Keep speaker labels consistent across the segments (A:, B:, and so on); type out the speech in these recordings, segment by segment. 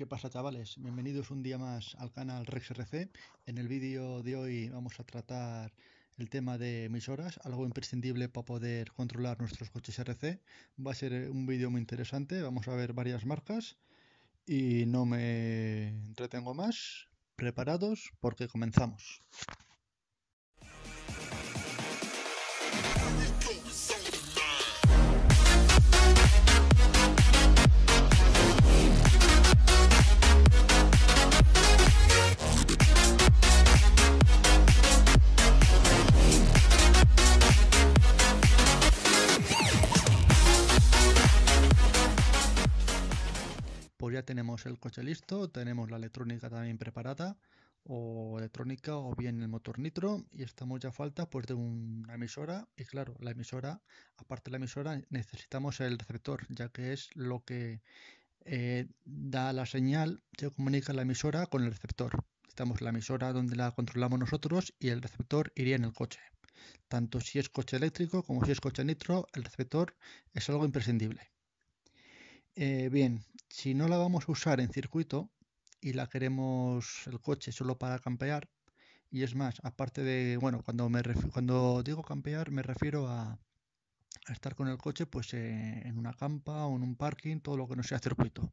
A: ¿Qué pasa chavales? Bienvenidos un día más al canal RexRC. En el vídeo de hoy vamos a tratar el tema de emisoras, algo imprescindible para poder controlar nuestros coches RC. Va a ser un vídeo muy interesante, vamos a ver varias marcas y no me entretengo más. Preparados porque comenzamos. Pues ya tenemos el coche listo, tenemos la electrónica también preparada, o electrónica o bien el motor nitro, y estamos ya a falta pues de una emisora, y claro, la emisora, aparte de la emisora, necesitamos el receptor, ya que es lo que eh, da la señal, se comunica la emisora con el receptor. Necesitamos la emisora donde la controlamos nosotros y el receptor iría en el coche. Tanto si es coche eléctrico como si es coche nitro, el receptor es algo imprescindible. Eh, bien, si no la vamos a usar en circuito y la queremos el coche solo para campear, y es más, aparte de, bueno, cuando, me cuando digo campear me refiero a, estar con el coche pues eh, en una campa o en un parking, todo lo que no sea circuito.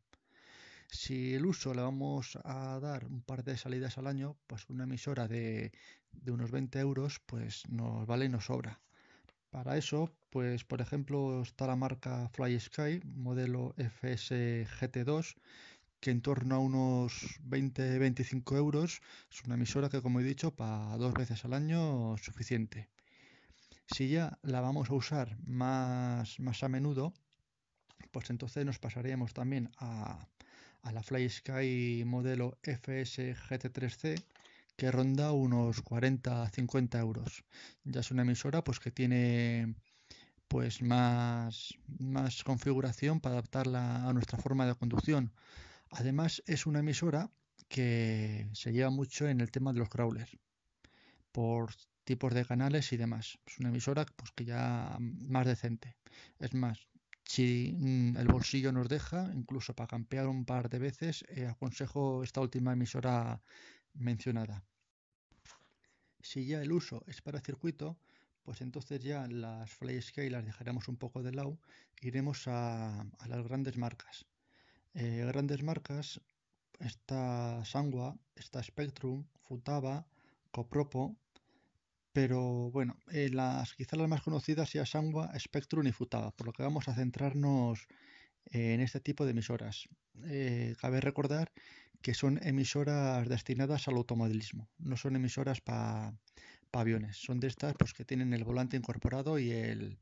A: Si el uso le vamos a dar un par de salidas al año, pues una emisora de, de unos 20 euros pues nos vale y nos sobra. Para eso, pues por ejemplo, está la marca FlySky, modelo fsgt 2 que en torno a unos 20-25 euros es una emisora que, como he dicho, para dos veces al año es suficiente. Si ya la vamos a usar más, más a menudo, pues entonces nos pasaríamos también a, a la FlySky modelo FS 3 c que ronda unos 40-50 euros. Ya es una emisora pues que tiene pues más, más configuración para adaptarla a nuestra forma de conducción. Además es una emisora que se lleva mucho en el tema de los crawlers, por tipos de canales y demás. Es una emisora pues que ya más decente. Es más, si mm, el bolsillo nos deja, incluso para campear un par de veces, eh, aconsejo esta última emisora mencionada. Si ya el uso es para circuito, pues entonces ya las flash scale las dejaremos un poco de lado, iremos a, las grandes marcas. Eh, grandes marcas, está Sangwa, está Spectrum, Futaba, Copropo, pero bueno, eh, las, quizás las más conocidas sea Sangwa, Spectrum y Futaba, por lo que vamos a centrarnos en este tipo de emisoras. Eh, cabe recordar que son emisoras destinadas al automovilismo, no son emisoras para aviones, son de estas pues, que tienen el volante incorporado y el,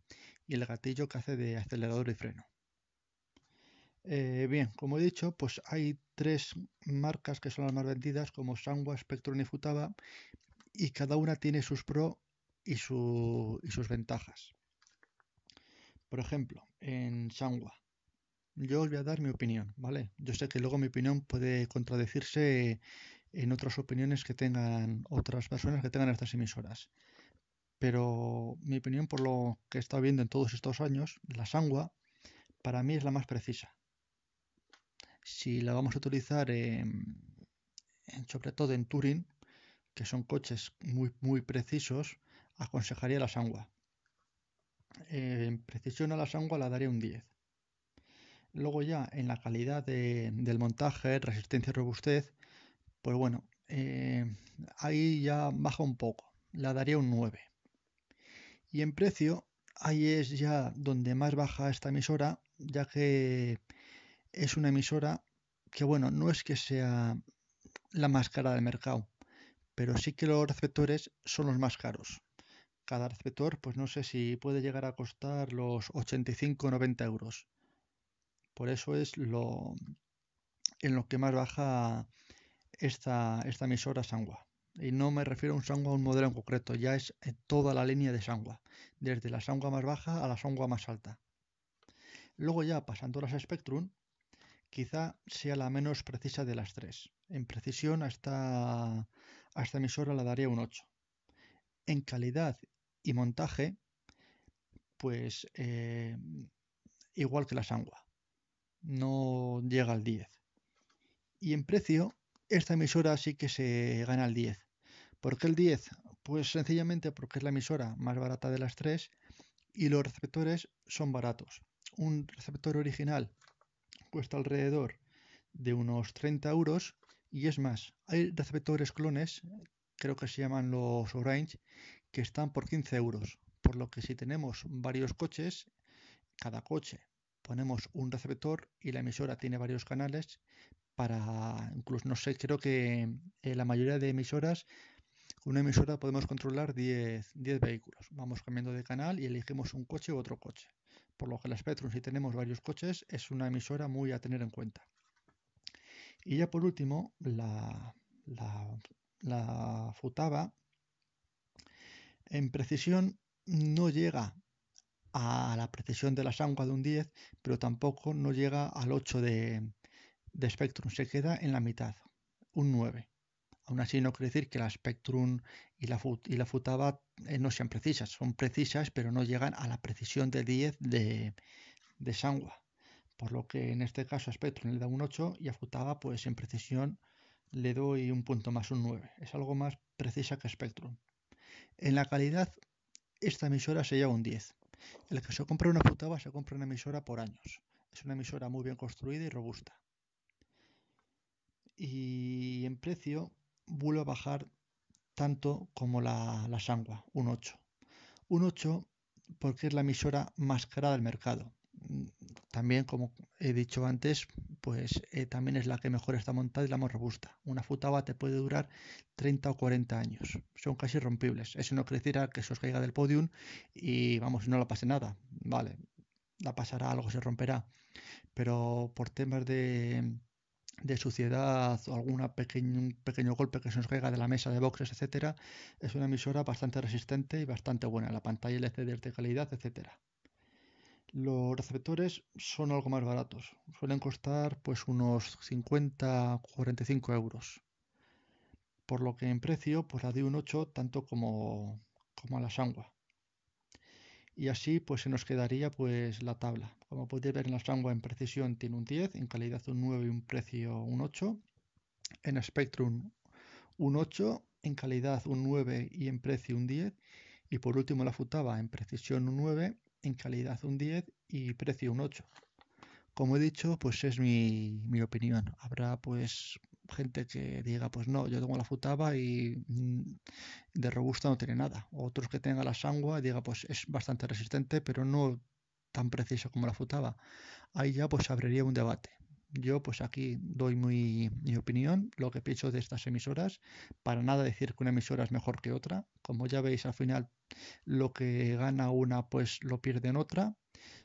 A: el gatillo que hace de acelerador y freno. Eh, bien, como he dicho, pues hay tres marcas que son las más vendidas, como Sangua, Spectrum y Futaba, y cada una tiene sus pros y, sus ventajas. Por ejemplo, en Sangua. Yo os voy a dar mi opinión, ¿vale? Yo sé que luego mi opinión puede contradecirse en otras opiniones que tengan otras personas que tengan estas emisoras. Pero mi opinión, por lo que he estado viendo en todos estos años, la sangua, para mí es la más precisa. Si la vamos a utilizar, sobre todo en Turing, que son coches muy, muy precisos, aconsejaría la sangua. Eh, en precisión a la sangua la daría un 10 Luego ya en la calidad del montaje, resistencia y robustez, pues bueno, eh, ahí ya baja un poco, la daría un 9. Y en precio, ahí es ya donde más baja esta emisora, ya que es una emisora que bueno, no es que sea la más cara del mercado, pero sí que los receptores son los más caros. Cada receptor, pues no sé si puede llegar a costar los 85 o 90 euros. Por eso es lo en lo que más baja esta, esta emisora sangua. Y no me refiero a un sangua a un modelo en concreto, ya es eh, toda la línea de sangua. desde la sangua más baja a la sangua más alta. Luego ya pasando a las Spectrum, quizá sea la menos precisa de las tres. En precisión a esta, emisora la daría un 8. En calidad y montaje, pues eh, igual que la sangua no llega al 10. Y en precio, esta emisora sí que se gana el 10. ¿Por qué el 10? Pues sencillamente porque es la emisora más barata de las tres y los receptores son baratos. Un receptor original cuesta alrededor de unos 30 euros y es más, hay receptores clones, creo que se llaman los Orange, que están por 15 euros. Por lo que si tenemos varios coches, cada coche ponemos un receptor y la emisora tiene varios canales para, incluso no sé, creo que la mayoría de emisoras, una emisora podemos controlar 10, 10 vehículos. Vamos cambiando de canal y elegimos un coche u otro coche. Por lo que la Spectrum, si tenemos varios coches, es una emisora muy a tener en cuenta. Y ya por último, la, la, la Futaba en precisión no llega a la precisión de la sangua de un 10, pero tampoco no llega al 8 de, Spectrum, se queda en la mitad, un 9. Aún así no quiere decir que la Spectrum y la, y la Futaba eh, no sean precisas, son precisas pero no llegan a la precisión de 10 de, de Por lo que en este caso a Spectrum le da un 8 y a Futaba pues en precisión le doy un punto más, un 9. Es algo más precisa que Spectrum. En la calidad esta emisora se lleva un 10. El que se compra una putaba se compra una emisora por años. Es una emisora muy bien construida y robusta. Y en precio vuelve a bajar tanto como la, la Sangua, un 8. Un 8 porque es la emisora más cara del mercado. También, como he dicho antes, pues eh, también es la que mejor está montada y la más robusta. Una futaba te puede durar 30 o 40 años. Son casi rompibles. Eso no creciera que se os caiga del podium y vamos, no la pase nada. Vale, la pasará, algo se romperá. Pero por temas de, suciedad o algún pequeño, golpe que se os caiga de la mesa de boxes, etcétera, es una emisora bastante resistente y bastante buena. La pantalla LCD es de calidad, etcétera. Los receptores son algo más baratos, suelen costar pues unos 50-45 euros, por lo que en precio pues la de un 8 tanto como, como a la sangua. Y así pues se nos quedaría pues la tabla. Como podéis ver en la sangua en precisión tiene un 10, en calidad un 9 y un precio un 8, en Spectrum un 8, en calidad un 9 y en precio un 10, y por último la futaba en precisión un 9 en calidad un 10 y precio un 8. Como he dicho, pues es mi, opinión. Habrá pues gente que diga, pues no, yo tengo la Futaba y mm, de robusta no tiene nada. Otros que tengan la Sangua y diga, pues es bastante resistente, pero no tan preciso como la Futaba. Ahí ya pues abriría un debate. Yo pues aquí doy mi opinión, lo que pienso de estas emisoras, para nada decir que una emisora es mejor que otra, como ya veis al final lo que gana una pues lo pierde en otra,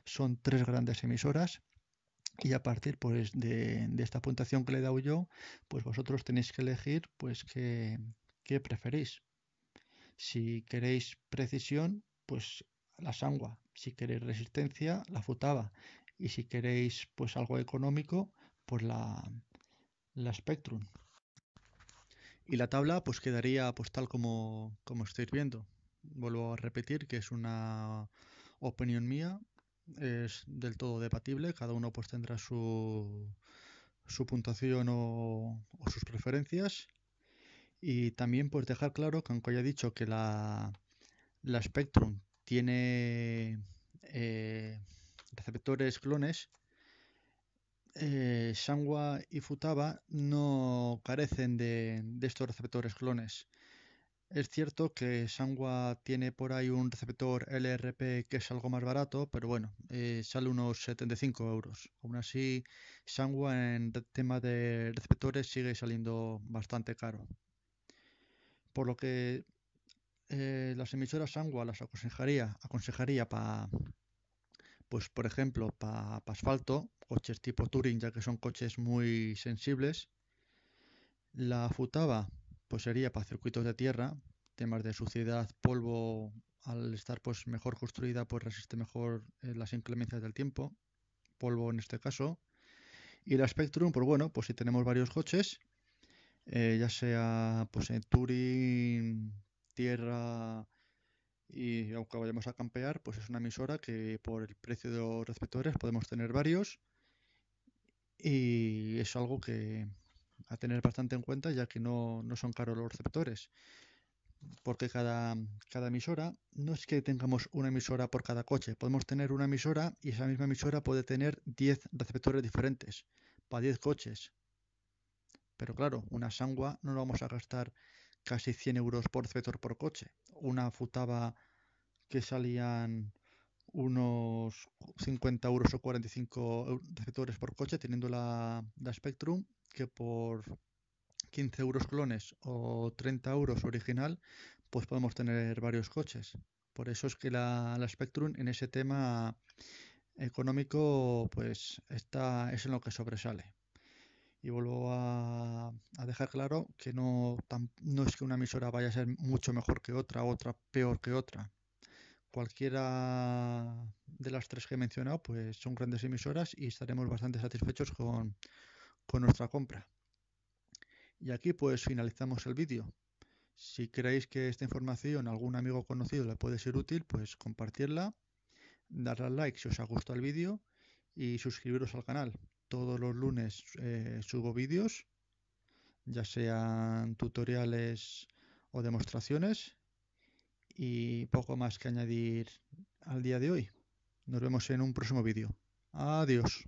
A: son tres grandes emisoras y a partir pues de, esta puntuación que le he dado yo, pues vosotros tenéis que elegir pues qué, qué preferís. Si queréis precisión, pues la sangua. Si queréis resistencia, la futaba y si queréis pues algo económico, pues la, Spectrum. Y la tabla pues quedaría pues tal como, como estáis viendo. Vuelvo a repetir que es una opinión mía, es del todo debatible, cada uno pues tendrá su, su puntuación o, sus preferencias. Y también pues dejar claro que aunque haya dicho que la, la Spectrum tiene eh, receptores clones, eh, y Futaba no carecen de, estos receptores clones. Es cierto que Shangwa tiene por ahí un receptor LRP que es algo más barato, pero bueno, eh, sale unos 75 euros. Aún así, Shangwa en tema de receptores sigue saliendo bastante caro. Por lo que eh, las emisoras Shangwa las aconsejaría, aconsejaría para pues por ejemplo, para asfalto, coches tipo Touring, ya que son coches muy sensibles. La futaba, pues sería para circuitos de tierra, temas de suciedad, polvo, al estar pues mejor construida, pues resiste mejor eh, las inclemencias del tiempo, polvo en este caso. Y la Spectrum, pues bueno, pues si tenemos varios coches, eh, ya sea pues Touring, tierra, y aunque vayamos a campear, pues es una emisora que por el precio de los receptores podemos tener varios y es algo que a tener bastante en cuenta ya que no, son caros los receptores porque cada, cada, emisora no es que tengamos una emisora por cada coche, podemos tener una emisora y esa misma emisora puede tener 10 receptores diferentes para 10 coches. Pero claro, una Sangua no la vamos a gastar casi 100 euros por receptor por coche, una Futaba que salían unos 50 euros o 45 receptores por coche, teniendo la, Spectrum, que por 15 euros clones o 30 euros original, pues podemos tener varios coches. Por eso es que la, Spectrum en ese tema económico, pues está, es en lo que sobresale. Y vuelvo a, dejar claro que no, no es que una emisora vaya a ser mucho mejor que otra, otra peor que otra cualquiera de las tres que he mencionado, pues son grandes emisoras y estaremos bastante satisfechos con, nuestra compra. Y aquí pues finalizamos el vídeo. Si creéis que esta información a algún amigo conocido le puede ser útil, pues compartirla, darle al like si os ha gustado el vídeo y suscribiros al canal. Todos los lunes eh, subo vídeos, ya sean tutoriales o demostraciones y poco más que añadir al día de hoy. Nos vemos en un próximo vídeo. Adiós.